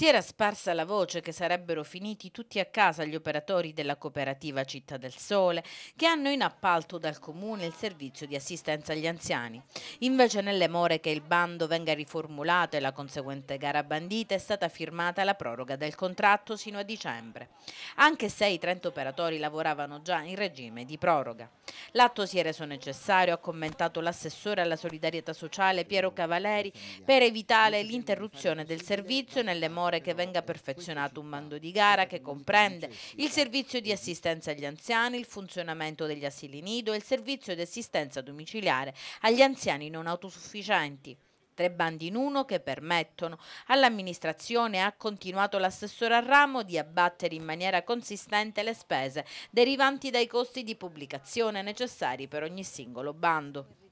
Si era sparsa la voce che sarebbero finiti tutti a casa gli operatori della cooperativa Città del Sole, che hanno in appalto dal comune il servizio di assistenza agli anziani. Invece nelle more che il bando venga riformulato e la conseguente gara bandita è stata firmata la proroga del contratto sino a dicembre, anche se i 30 operatori lavoravano già in regime di proroga. L'atto si è reso necessario, ha commentato l'assessore alla solidarietà sociale Piero Cavaleri, per evitare l'interruzione del servizio nelle more minore, che venga perfezionato un mando di gara che comprende il servizio di assistenza agli anziani, il funzionamento degli asili nido e il servizio di assistenza domiciliare agli anziani non autosufficienti tre bandi in uno che permettono all'amministrazione, ha continuato l'assessore a ramo, di abbattere in maniera consistente le spese derivanti dai costi di pubblicazione necessari per ogni singolo bando.